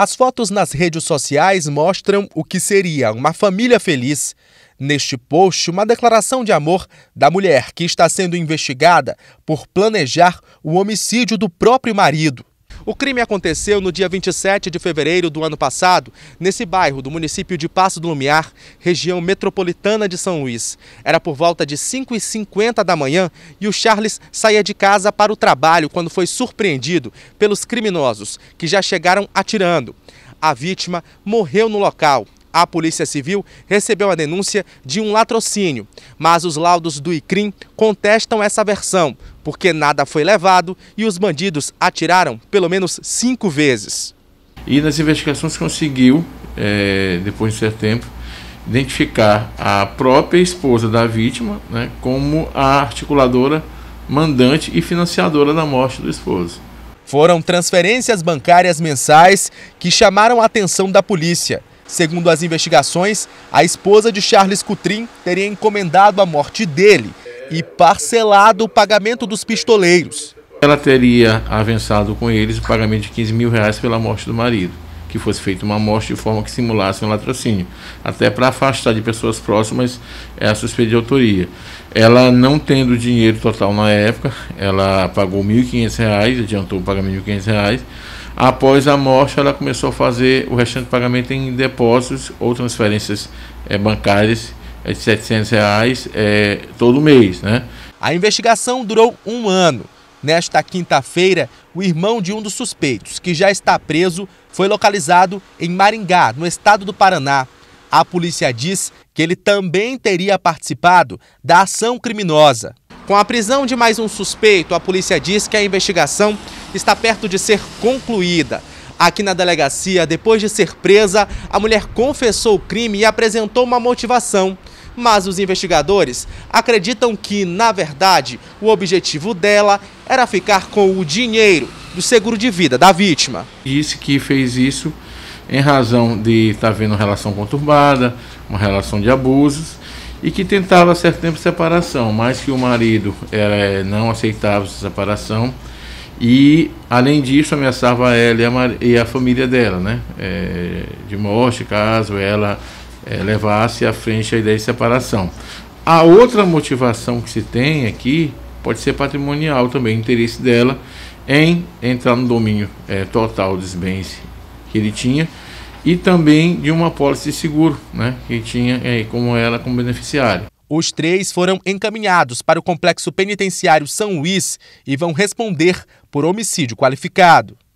As fotos nas redes sociais mostram o que seria uma família feliz. Neste post, uma declaração de amor da mulher que está sendo investigada por planejar o homicídio do próprio marido. O crime aconteceu no dia 27 de fevereiro do ano passado, nesse bairro do município de Passo do Lumiar, região metropolitana de São Luís. Era por volta de 5h50 da manhã e o Charles saía de casa para o trabalho quando foi surpreendido pelos criminosos, que já chegaram atirando. A vítima morreu no local a Polícia Civil recebeu a denúncia de um latrocínio, mas os laudos do ICRIM contestam essa versão, porque nada foi levado e os bandidos atiraram pelo menos cinco vezes. E nas investigações conseguiu, é, depois de certo tempo, identificar a própria esposa da vítima né, como a articuladora, mandante e financiadora da morte do esposo. Foram transferências bancárias mensais que chamaram a atenção da polícia. Segundo as investigações, a esposa de Charles Coutrin teria encomendado a morte dele e parcelado o pagamento dos pistoleiros. Ela teria avançado com eles o pagamento de 15 mil reais pela morte do marido, que fosse feita uma morte de forma que simulasse um latrocínio, até para afastar de pessoas próximas é a suspeita de autoria. Ela, não tendo dinheiro total na época, ela pagou 1.500 reais, adiantou o pagamento de 1.500 reais. Após a morte, ela começou a fazer o restante do pagamento em depósitos ou transferências é, bancárias eh, de 700 reais é, todo mês. Né? A investigação durou um ano. Nesta quinta-feira, o irmão de um dos suspeitos, que já está preso, foi localizado em Maringá, no estado do Paraná. A polícia diz que ele também teria participado da ação criminosa. Com a prisão de mais um suspeito, a polícia diz que a investigação está perto de ser concluída. Aqui na delegacia, depois de ser presa, a mulher confessou o crime e apresentou uma motivação. Mas os investigadores acreditam que, na verdade, o objetivo dela era ficar com o dinheiro do seguro de vida da vítima. Disse que fez isso em razão de estar tá vendo uma relação conturbada, uma relação de abusos, e que tentava há certo tempo separação, mas que o marido não aceitava essa separação e, além disso, ameaçava ela e a, e a família dela, né? É, de morte, caso ela é, levasse à frente a ideia de separação. A outra motivação que se tem aqui pode ser patrimonial também, interesse dela em entrar no domínio é, total dos bens que ele tinha e também de uma pólice de seguro, né, que tinha aí é, como ela como beneficiário. Os três foram encaminhados para o complexo penitenciário São Luís e vão responder por homicídio qualificado.